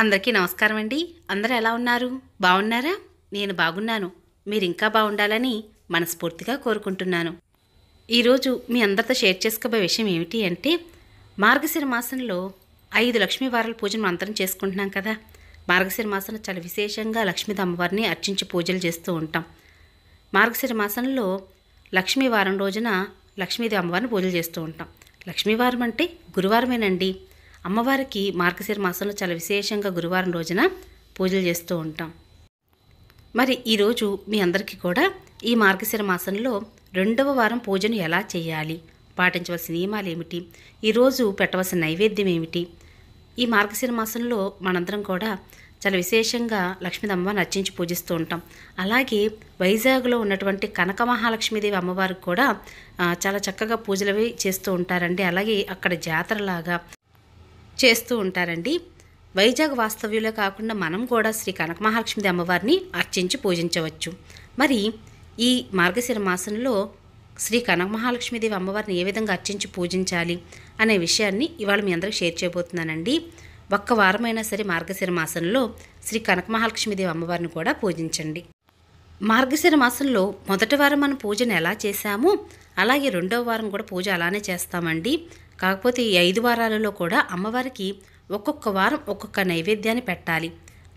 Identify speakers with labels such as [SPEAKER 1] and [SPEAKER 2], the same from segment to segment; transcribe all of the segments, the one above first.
[SPEAKER 1] అందరికీ నమస్కారం అండి అందరూ ఎలా ఉన్నారు బాగున్నారా నేను బాగున్నాను మీరు ఇంకా బాగుండాలని మనస్ఫూర్తిగా కోరుకుంటున్నాను ఈరోజు మీ అందరితో షేర్ చేసుకోబోయే విషయం ఏమిటి అంటే మార్గశిర మాసంలో ఐదు వారాల పూజను మంత్రం చేసుకుంటున్నాం కదా మార్గశిర మాసంలో చాలా విశేషంగా లక్ష్మీ అమ్మవారిని అర్చించి పూజలు చేస్తూ ఉంటాం మార్గశిర మాసంలో లక్ష్మీవారం రోజున లక్ష్మీదేవి అమ్మవారిని పూజలు చేస్తూ ఉంటాం లక్ష్మీవారం అంటే గురువారమేనండి అమ్మవారికి మార్గశిర మాసంలో చాలా విశేషంగా గురువారం రోజున పూజలు చేస్తూ ఉంటాం మరి ఈరోజు మీ అందరికీ కూడా ఈ మార్గశిర మాసంలో రెండవ వారం పూజను ఎలా చేయాలి పాటించవలసిన నియమాలు ఏమిటి ఈరోజు పెట్టవలసిన నైవేద్యం ఏమిటి ఈ మార్గశిర మాసంలో మనందరం కూడా చాలా విశేషంగా లక్ష్మీదేవి అమ్మవారిని అర్చించి పూజిస్తూ ఉంటాం అలాగే వైజాగ్లో ఉన్నటువంటి కనక మహాలక్ష్మీదేవి అమ్మవారికి కూడా చాలా చక్కగా పూజలవి చేస్తూ ఉంటారండి అలాగే అక్కడ జాతరలాగా చేస్తూ ఉంటారండి వైజాగ్ వాస్తవ్యంలో కాకుండా మనం కూడా శ్రీ కనక మహాలక్ష్మి అమ్మవారిని అర్చించి పూజించవచ్చు మరి ఈ మార్గశిర మాసంలో శ్రీ కనక మహాలక్ష్మీదేవి అమ్మవారిని ఏ విధంగా అర్చించి పూజించాలి అనే విషయాన్ని ఇవాళ మీ అందరికి షేర్ చేయబోతున్నానండి ఒక్క వారమైనా సరే మార్గశిర మాసంలో శ్రీ కనక మహాలక్ష్మీదేవి అమ్మవారిని కూడా పూజించండి మార్గశిర మాసంలో మొదటి వారం మనం పూజను ఎలా చేశామో అలాగే రెండవ వారం కూడా పూజ అలానే చేస్తామండి కాకపోతే ఈ ఐదు వారాలలో కూడా అమ్మవారికి ఒక్కొక్క వారం ఒక్కొక్క నైవేద్యాన్ని పెట్టాలి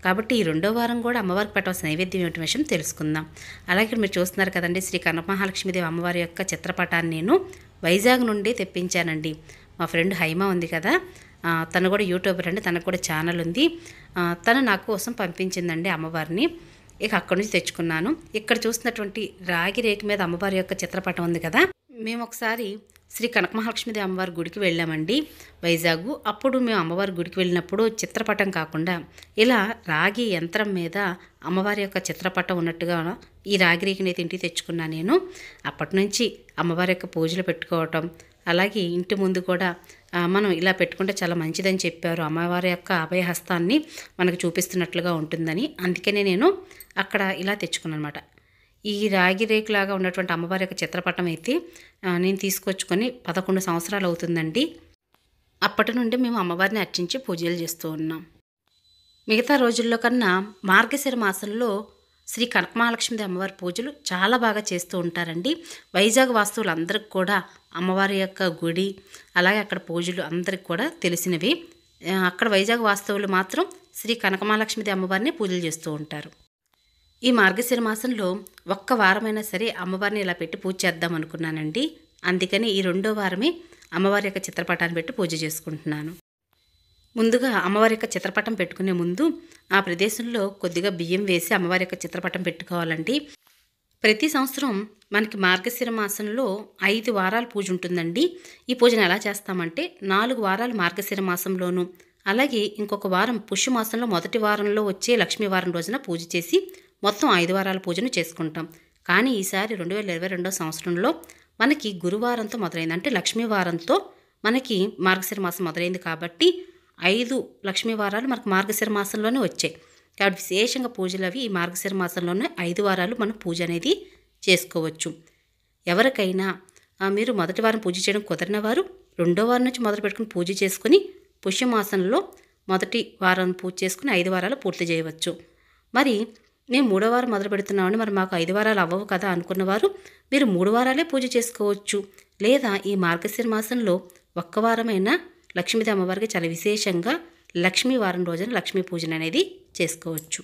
[SPEAKER 1] కాబట్టి ఈ రెండో వారం కూడా అమ్మవారికి పెట్టవలసిన నైవేద్యం ఏమిటి విషయం తెలుసుకుందాం అలాగే మీరు చూస్తున్నారు కదండి శ్రీ కనకమహాలక్ష్మీదేవి అమ్మవారి యొక్క చిత్రపటాన్ని నేను వైజాగ్ నుండి తెప్పించానండి మా ఫ్రెండ్ హైమ ఉంది కదా తను కూడా యూట్యూబర్ అండి తనకు కూడా ఛానల్ ఉంది తను నా కోసం పంపించిందండి అమ్మవారిని ఇక అక్కడి నుంచి తెచ్చుకున్నాను ఇక్కడ చూసినటువంటి రాగి రేకు మీద అమ్మవారి యొక్క చిత్రపటం ఉంది కదా మేము ఒకసారి శ్రీ కనక మహాలక్ష్మీదేవి అమ్మవారి గుడికి వెళ్ళామండి వైజాగ్ అప్పుడు మేము అమ్మవారి గుడికి వెళ్ళినప్పుడు చిత్రపటం కాకుండా ఇలా రాగి యంత్రం మీద అమ్మవారి యొక్క చిత్రపటం ఉన్నట్టుగా ఈ రాగి రేగినైతే ఇంటికి తెచ్చుకున్నా నేను అప్పటి నుంచి అమ్మవారి యొక్క పూజలు పెట్టుకోవటం అలాగే ఇంటి ముందు కూడా మనం ఇలా పెట్టుకుంటే చాలా మంచిదని చెప్పారు అమ్మవారి యొక్క అభయహస్తాన్ని మనకు చూపిస్తున్నట్లుగా ఉంటుందని అందుకనే నేను అక్కడ ఇలా తెచ్చుకున్నాను అనమాట ఈ రాగి రేకులాగా ఉన్నటువంటి అమ్మవారి యొక్క చిత్రపటం అయితే నేను తీసుకొచ్చుకొని పదకొండు సంవత్సరాలు అవుతుందండి అప్పటి నుండి మేము అమ్మవారిని అర్చించి పూజలు చేస్తూ ఉన్నాం మిగతా రోజుల్లో కన్నా మార్గశిర మాసంలో శ్రీ కనకమహాలక్ష్మి అమ్మవారి పూజలు చాలా బాగా చేస్తూ ఉంటారండి వైజాగ్ వాస్తువులు అందరికి కూడా అమ్మవారి యొక్క గుడి అలాగే అక్కడ పూజలు అందరికి కూడా తెలిసినవి అక్కడ వైజాగ్ వాస్తవులు మాత్రం శ్రీ కనకమహాలక్ష్మిది అమ్మవారిని పూజలు చేస్తూ ఉంటారు ఈ మార్గశిర మాసంలో ఒక్క వారమైనా సరే అమ్మవారిని ఇలా పెట్టి పూజ చేద్దాం అనుకున్నానండి అందుకని ఈ రెండో వారమే అమ్మవారి యొక్క చిత్రపటాన్ని పెట్టి పూజ చేసుకుంటున్నాను ముందుగా అమ్మవారి యొక్క చిత్రపటం పెట్టుకునే ముందు ఆ ప్రదేశంలో కొద్దిగా బియ్యం వేసి అమ్మవారి యొక్క చిత్రపటం పెట్టుకోవాలండి ప్రతి సంవత్సరం మనకి మార్గశిర మాసంలో ఐదు వారాలు పూజ ఉంటుందండి ఈ పూజను ఎలా చేస్తామంటే నాలుగు వారాలు మార్గశిర మాసంలోనూ అలాగే ఇంకొక వారం పుష్యమాసంలో మొదటి వారంలో వచ్చే లక్ష్మీవారం రోజున పూజ చేసి మొత్తం ఐదు వారాల పూజను చేసుకుంటాం కానీ ఈసారి రెండు వేల ఇరవై రెండో సంవత్సరంలో మనకి గురువారంతో మొదలైంది అంటే లక్ష్మీవారంతో మనకి మార్గశిర మాసం మొదలైంది కాబట్టి ఐదు లక్ష్మీ వారాలు మనకు మార్గశిర మాసంలోనే వచ్చాయి కాబట్టి విశేషంగా పూజలు అవి ఈ మార్గశిర మాసంలోనే ఐదు వారాలు మనం పూజ అనేది చేసుకోవచ్చు ఎవరికైనా మీరు మొదటి వారం పూజ చేయడం కుదరిన వారు రెండో వారం నుంచి మొదలు పెట్టుకుని పూజ చేసుకుని పుష్యమాసంలో మొదటి వారం పూజ చేసుకుని ఐదు వారాలు పూర్తి చేయవచ్చు మరి నేను మూడో వారం మొదలు పెడుతున్నామని మరి మాకు ఐదు వారాలు అవ్వవు కదా అనుకున్నవారు మీరు మూడు వారాలే పూజ చేసుకోవచ్చు లేదా ఈ మార్గశిర మాసంలో ఒక్క వారమైన లక్ష్మీది అమ్మవారికి చాలా విశేషంగా లక్ష్మీ వారం రోజున లక్ష్మీ పూజన అనేది చేసుకోవచ్చు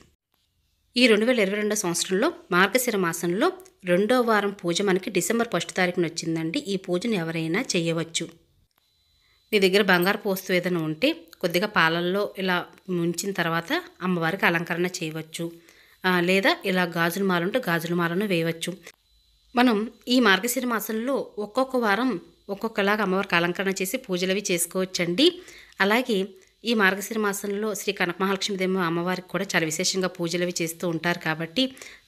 [SPEAKER 1] ఈ రెండు వేల ఇరవై రెండో సంవత్సరంలో మార్గశిర మాసంలో రెండో వారం పూజ మనకి డిసెంబర్ ఫస్ట్ తారీఖున వచ్చిందండి ఈ పూజను ఎవరైనా చేయవచ్చు మీ దగ్గర బంగారపు వస్తువు ఏదైనా ఉంటే కొద్దిగా పాలల్లో ఇలా ముంచిన తర్వాత అమ్మవారికి అలంకరణ చేయవచ్చు లేదా ఇలా గాజుల మాల ఉంటే గాజుల మాలను వేయవచ్చు మనం ఈ మార్గశిర మాసంలో ఒక్కొక్క వారం ఒక్కొక్కలాగా అమ్మవారికి అలంకరణ చేసి పూజలు అవి చేసుకోవచ్చండి అలాగే ఈ మార్గశిర మాసంలో శ్రీ కనకమహాలక్ష్మీదేవి అమ్మవారికి కూడా చాలా విశేషంగా పూజలు అవి చేస్తూ ఉంటారు కాబట్టి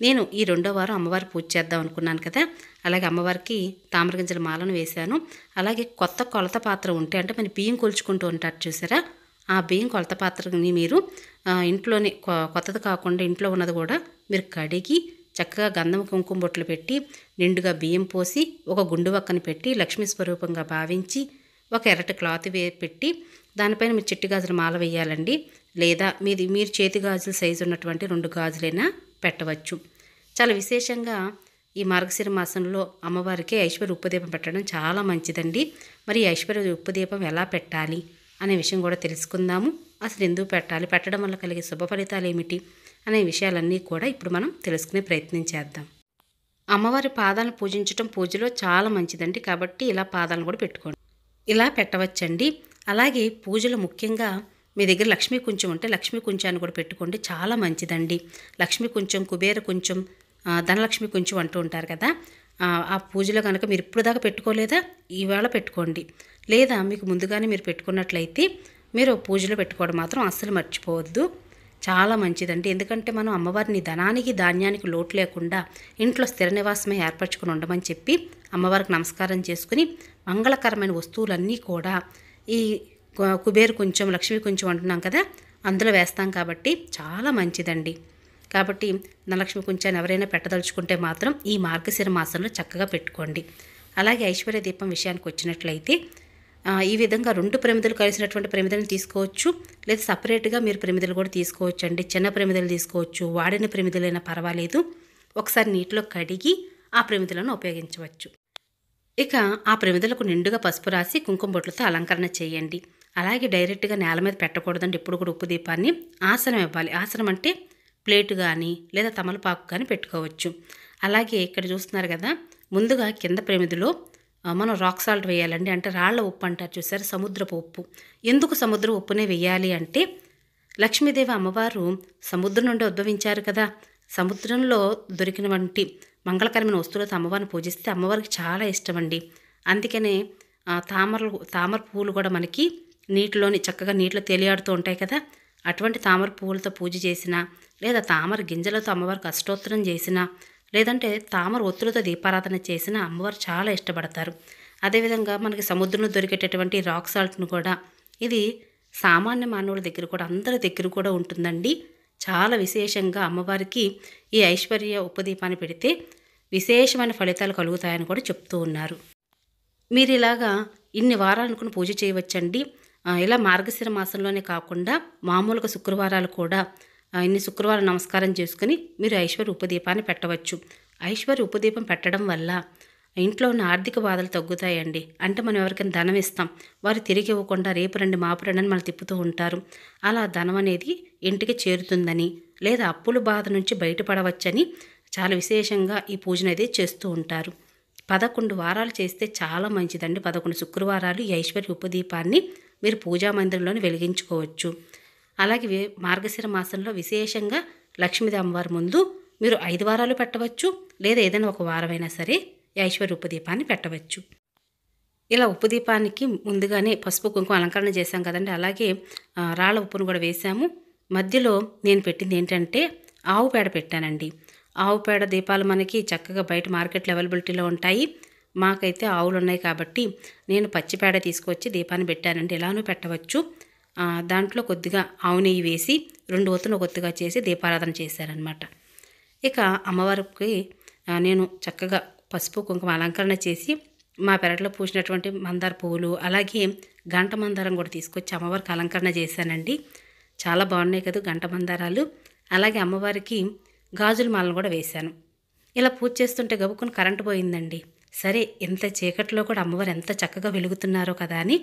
[SPEAKER 1] నేను ఈ రెండో వారం అమ్మవారి పూజ చేద్దాం అనుకున్నాను కదా అలాగే అమ్మవారికి తామరగింజల మాలను వేశాను అలాగే కొత్త కొలత పాత్ర ఉంటే అంటే మన బియ్యం కొలుచుకుంటూ ఉంటారు చూసారా ఆ బియ్యం కొలత పాత్రని మీరు ఇంట్లోనే కొత్తది కాకుండా ఇంట్లో ఉన్నది కూడా మీరు కడిగి చక్కగా గంధం కుంకుమ బొట్లు పెట్టి నిండుగా బియ్యం పోసి ఒక గుండు వక్కని పెట్టి లక్ష్మీ స్వరూపంగా భావించి ఒక ఎర్రటి క్లాత్ వే పెట్టి దానిపైన మీరు చిట్టి గాజులు మాల వేయాలండి లేదా మీది మీరు చేతి గాజుల సైజు ఉన్నటువంటి రెండు గాజులైనా పెట్టవచ్చు చాలా విశేషంగా ఈ మార్గశిర మాసంలో అమ్మవారికి ఐశ్వర్య ఉప్పుదీపం పెట్టడం చాలా మంచిదండి మరి ఈ ఐశ్వర్య ఉప్పుదీపం ఎలా పెట్టాలి అనే విషయం కూడా తెలుసుకుందాము అసలు ఎందుకు పెట్టాలి పెట్టడం వల్ల కలిగే శుభ ఫలితాలు ఏమిటి అనే విషయాలన్నీ కూడా ఇప్పుడు మనం తెలుసుకునే ప్రయత్నం చేద్దాం అమ్మవారి పాదాలను పూజించడం పూజలో చాలా మంచిదండి కాబట్టి ఇలా పాదాలను కూడా పెట్టుకోండి ఇలా పెట్టవచ్చండి అలాగే పూజలు ముఖ్యంగా మీ దగ్గర లక్ష్మీ కుంచం ఉంటే లక్ష్మీ కుంచాన్ని కూడా పెట్టుకోండి చాలా మంచిదండి లక్ష్మీ కొంచెం కుబేర కొంచెం ధనలక్ష్మి కుంచం అంటూ ఉంటారు కదా ఆ పూజలో కనుక మీరు ఇప్పుడు దాకా పెట్టుకోలేదా ఈవేళ పెట్టుకోండి లేదా మీకు ముందుగానే మీరు పెట్టుకున్నట్లయితే మీరు పూజలో పెట్టుకోవడం మాత్రం అస్సలు మర్చిపోవద్దు చాలా మంచిదండి ఎందుకంటే మనం అమ్మవారిని ధనానికి ధాన్యానికి లోటు లేకుండా ఇంట్లో స్థిర నివాసమే ఏర్పరచుకుని ఉండమని చెప్పి అమ్మవారికి నమస్కారం చేసుకుని మంగళకరమైన వస్తువులన్నీ కూడా ఈ కుబేరు కొంచెం లక్ష్మీ కొంచెం అంటున్నాం కదా అందులో వేస్తాం కాబట్టి చాలా మంచిదండి కాబట్టి ధనలక్ష్మి కొంచెం ఎవరైనా పెట్టదలుచుకుంటే మాత్రం ఈ మార్గశిర మాసంలో చక్కగా పెట్టుకోండి అలాగే ఐశ్వర్య దీపం విషయానికి వచ్చినట్లయితే ఈ విధంగా రెండు ప్రమిదలు కలిసినటువంటి ప్రమిదలను తీసుకోవచ్చు లేదా సపరేట్గా మీరు ప్రమిదలు కూడా తీసుకోవచ్చు అండి చిన్న ప్రమిదలు తీసుకోవచ్చు వాడిన ప్రమిదలైనా పర్వాలేదు ఒకసారి నీటిలో కడిగి ఆ ప్రమిదలను ఉపయోగించవచ్చు ఇక ఆ ప్రమిదలకు నిండుగా పసుపు రాసి కుంకుమ బొట్లతో అలంకరణ చేయండి అలాగే డైరెక్ట్గా నేల మీద పెట్టకూడదండి ఎప్పుడు కూడా ఉప్పు దీపాన్ని ఆసనం ఇవ్వాలి ఆసనం అంటే ప్లేట్ కానీ లేదా తమలపాకు కానీ పెట్టుకోవచ్చు అలాగే ఇక్కడ చూస్తున్నారు కదా ముందుగా కింద ప్రమిదిలో మనం రాక్ సాల్ట్ వేయాలండి అంటే రాళ్ల ఉప్పు అంటారు చూసారు సముద్రపు ఉప్పు ఎందుకు సముద్ర ఉప్పునే వేయాలి అంటే లక్ష్మీదేవి అమ్మవారు సముద్రం నుండి ఉద్భవించారు కదా సముద్రంలో దొరికినటువంటి మంగళకరమైన వస్తువులతో అమ్మవారిని పూజిస్తే అమ్మవారికి చాలా ఇష్టం అండి అందుకనే తామరలు తామర పువ్వులు కూడా మనకి నీటిలోని చక్కగా నీటిలో తేలియాడుతూ ఉంటాయి కదా అటువంటి తామర పువ్వులతో పూజ చేసినా లేదా తామర గింజలతో అమ్మవారికి అష్టోత్తరం చేసినా లేదంటే తామర ఒత్తులతో దీపారాధన చేసిన అమ్మవారు చాలా ఇష్టపడతారు అదేవిధంగా మనకి సముద్రంలో దొరికేటటువంటి రాక్ సాల్ట్ను కూడా ఇది సామాన్య మానవుల దగ్గర కూడా అందరి దగ్గర కూడా ఉంటుందండి చాలా విశేషంగా అమ్మవారికి ఈ ఐశ్వర్య ఉపదీపాన్ని పెడితే విశేషమైన ఫలితాలు కలుగుతాయని కూడా చెప్తూ ఉన్నారు మీరు ఇలాగా ఇన్ని వారాలనుకుని పూజ చేయవచ్చండి ఇలా మార్గశిర మాసంలోనే కాకుండా మామూలుగా శుక్రవారాలు కూడా ఆయన్ని శుక్రవారం నమస్కారం చేసుకుని మీరు ఐశ్వర్య ఉపదీపాన్ని పెట్టవచ్చు ఐశ్వర్య ఉపదీపం పెట్టడం వల్ల ఇంట్లో ఉన్న ఆర్థిక బాధలు తగ్గుతాయండి అంటే మనం ఎవరికైనా ధనం ఇస్తాం వారు తిరిగి ఇవ్వకుండా రేపు రండి మాపు రండి అని మనం తిప్పుతూ ఉంటారు అలా ధనం అనేది ఇంటికి చేరుతుందని లేదా అప్పుల బాధ నుంచి బయటపడవచ్చని చాలా విశేషంగా ఈ పూజను అయితే చేస్తూ ఉంటారు పదకొండు వారాలు చేస్తే చాలా మంచిదండి పదకొండు శుక్రవారాలు ఈ ఐశ్వర్య ఉపదీపాన్ని మీరు పూజా మందిరంలోని వెలిగించుకోవచ్చు అలాగే మార్గశిర మాసంలో విశేషంగా లక్ష్మీదేవి అమ్మవారి ముందు మీరు ఐదు వారాలు పెట్టవచ్చు లేదా ఏదైనా ఒక వారమైనా సరే ఐశ్వర్య ఉపదీపాన్ని పెట్టవచ్చు ఇలా ఉప్పు దీపానికి ముందుగానే పసుపు కుంకుమ అలంకరణ చేశాం కదండి అలాగే రాళ్ళ ఉప్పును కూడా వేసాము మధ్యలో నేను పెట్టింది ఏంటంటే ఆవు పేడ పెట్టానండి ఆవు పేడ దీపాలు మనకి చక్కగా బయట మార్కెట్లో అవైలబిలిటీలో ఉంటాయి మాకైతే ఆవులు ఉన్నాయి కాబట్టి నేను పచ్చిపేడ తీసుకొచ్చి దీపాన్ని పెట్టానండి ఎలానూ పెట్టవచ్చు దాంట్లో కొద్దిగా ఆవు నెయ్యి వేసి రెండు ఒత్తులు కొద్దిగా చేసి దీపారాధన చేశారనమాట ఇక అమ్మవారికి నేను చక్కగా పసుపు కుంకుమ అలంకరణ చేసి మా పెరట్లో పూసినటువంటి మందార పువ్వులు అలాగే గంట మందారం కూడా తీసుకొచ్చి అమ్మవారికి అలంకరణ చేశానండి చాలా బాగున్నాయి కదా గంట మందారాలు అలాగే అమ్మవారికి గాజుల మాలను కూడా వేశాను ఇలా పూజ చేస్తుంటే గబుక్కుని కరెంటు పోయిందండి సరే ఇంత చీకట్లో కూడా అమ్మవారు ఎంత చక్కగా వెలుగుతున్నారో కదా అని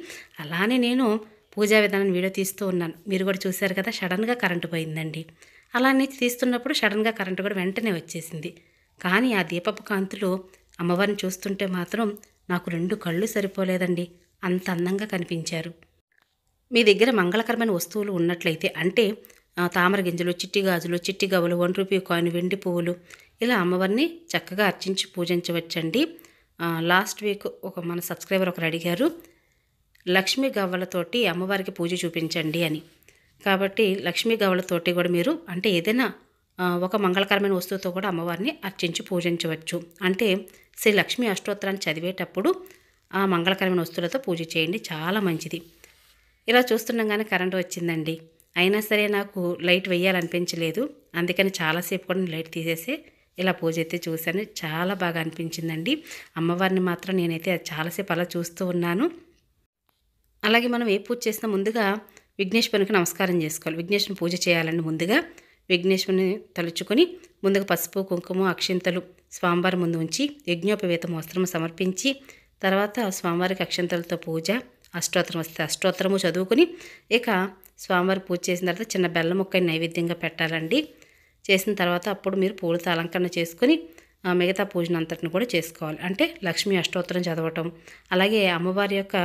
[SPEAKER 1] అలానే నేను పూజా విధానాన్ని వీడియో తీస్తూ ఉన్నాను మీరు కూడా చూశారు కదా సడన్గా కరెంటు పోయిందండి అలానే తీస్తున్నప్పుడు సడన్గా కరెంటు కూడా వెంటనే వచ్చేసింది కానీ ఆ దీపపు కాంతులు అమ్మవారిని చూస్తుంటే మాత్రం నాకు రెండు కళ్ళు సరిపోలేదండి అంత అందంగా కనిపించారు మీ దగ్గర మంగళకరమైన వస్తువులు ఉన్నట్లయితే అంటే తామర గింజలు చిట్టి గాజులు చిట్టి గవ్వలు వన్ రూపీ కాయిన్ వెండి పువ్వులు ఇలా అమ్మవారిని చక్కగా అర్చించి పూజించవచ్చండి లాస్ట్ వీక్ ఒక మన సబ్స్క్రైబర్ ఒకరు అడిగారు లక్ష్మీ గవ్వలతోటి అమ్మవారికి పూజ చూపించండి అని కాబట్టి లక్ష్మీ గవ్వలతోటి కూడా మీరు అంటే ఏదైనా ఒక మంగళకరమైన వస్తువుతో కూడా అమ్మవారిని అర్చించి పూజించవచ్చు అంటే శ్రీ లక్ష్మీ అష్టోత్తరాన్ని చదివేటప్పుడు ఆ మంగళకరమైన వస్తువులతో పూజ చేయండి చాలా మంచిది ఇలా చూస్తుండగానే కరెంట్ వచ్చిందండి అయినా సరే నాకు లైట్ వేయాలనిపించలేదు అందుకని చాలాసేపు కూడా లైట్ తీసేసి ఇలా పూజ అయితే చూశాను చాలా బాగా అనిపించిందండి అమ్మవారిని మాత్రం నేనైతే చాలాసేపు అలా చూస్తూ ఉన్నాను అలాగే మనం ఏ పూజ చేసినా ముందుగా విఘ్నేశ్వరునికి నమస్కారం చేసుకోవాలి విఘ్నేశ్వరుని పూజ చేయాలండి ముందుగా విఘ్నేశ్వరుని తలుచుకొని ముందుగా పసుపు కుంకుమ అక్షింతలు స్వామివారి ముందు ఉంచి యజ్ఞోపవేత వస్త్రము సమర్పించి తర్వాత స్వామివారికి అక్షంతలతో పూజ అష్టోత్తరం వస్తే అష్టోత్తరము చదువుకుని ఇక స్వామివారి పూజ చేసిన తర్వాత చిన్న బెల్ల ముక్కని నైవేద్యంగా పెట్టాలండి చేసిన తర్వాత అప్పుడు మీరు పూలతో అలంకరణ చేసుకుని మిగతా పూజనంతటిని అంతటిని కూడా చేసుకోవాలి అంటే లక్ష్మీ అష్టోత్తరం చదవటం అలాగే అమ్మవారి యొక్క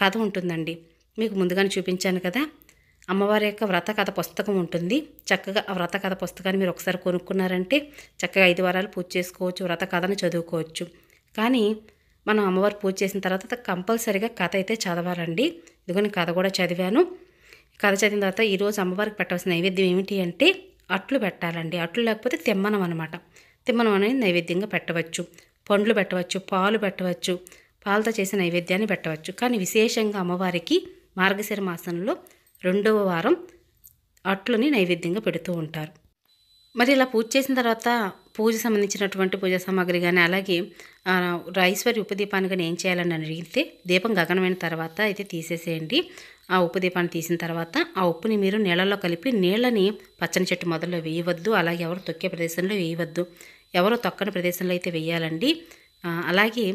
[SPEAKER 1] కథ ఉంటుందండి మీకు ముందుగానే చూపించాను కదా అమ్మవారి యొక్క వ్రత కథ పుస్తకం ఉంటుంది చక్కగా ఆ వ్రత కథ పుస్తకాన్ని మీరు ఒకసారి కొనుక్కున్నారంటే చక్కగా ఐదు వారాలు పూజ చేసుకోవచ్చు వ్రత కథను చదువుకోవచ్చు కానీ మనం అమ్మవారు పూజ చేసిన తర్వాత కంపల్సరీగా కథ అయితే చదవాలండి నేను కథ కూడా చదివాను కథ చదివిన తర్వాత ఈరోజు అమ్మవారికి పెట్టవలసిన నైవేద్యం ఏమిటి అంటే అట్లు పెట్టాలండి అట్లు లేకపోతే తిమ్మనం అనమాట తిమ్మనం అనేది నైవేద్యంగా పెట్టవచ్చు పండ్లు పెట్టవచ్చు పాలు పెట్టవచ్చు పాలతో చేసిన నైవేద్యాన్ని పెట్టవచ్చు కానీ విశేషంగా అమ్మవారికి మార్గశిర మాసంలో రెండవ వారం అట్లుని నైవేద్యంగా పెడుతూ ఉంటారు మరి ఇలా పూజ చేసిన తర్వాత పూజ సంబంధించినటువంటి పూజా సామాగ్రి కానీ అలాగే రైశ్వరి ఉపదీపాన్ని కానీ ఏం చేయాలని అడిగితే దీపం గగనమైన తర్వాత అయితే తీసేసేయండి ఆ ఉప్పు దీపాన్ని తీసిన తర్వాత ఆ ఉప్పుని మీరు నీళ్ళలో కలిపి నీళ్ళని పచ్చని చెట్టు మొదల్లో వేయవద్దు అలాగే ఎవరు తొక్కే ప్రదేశంలో వేయవద్దు ఎవరో తొక్కని ప్రదేశంలో అయితే వేయాలండి అలాగే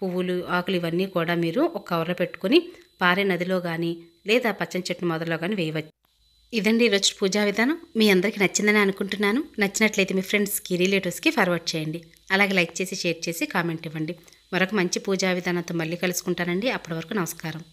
[SPEAKER 1] పువ్వులు ఆకులు ఇవన్నీ కూడా మీరు ఒక కవర్లో పెట్టుకొని పారే నదిలో కానీ లేదా పచ్చని చెట్టు మొదలలో కానీ వేయవచ్చు ఇదండి ఈరోజు పూజా విధానం మీ అందరికీ నచ్చిందని అనుకుంటున్నాను నచ్చినట్లయితే మీ ఫ్రెండ్స్కి రిలేటివ్స్కి ఫార్వర్డ్ చేయండి అలాగే లైక్ చేసి షేర్ చేసి కామెంట్ ఇవ్వండి మరొక మంచి పూజా విధానంతో మళ్ళీ కలుసుకుంటానండి అప్పటి వరకు నమస్కారం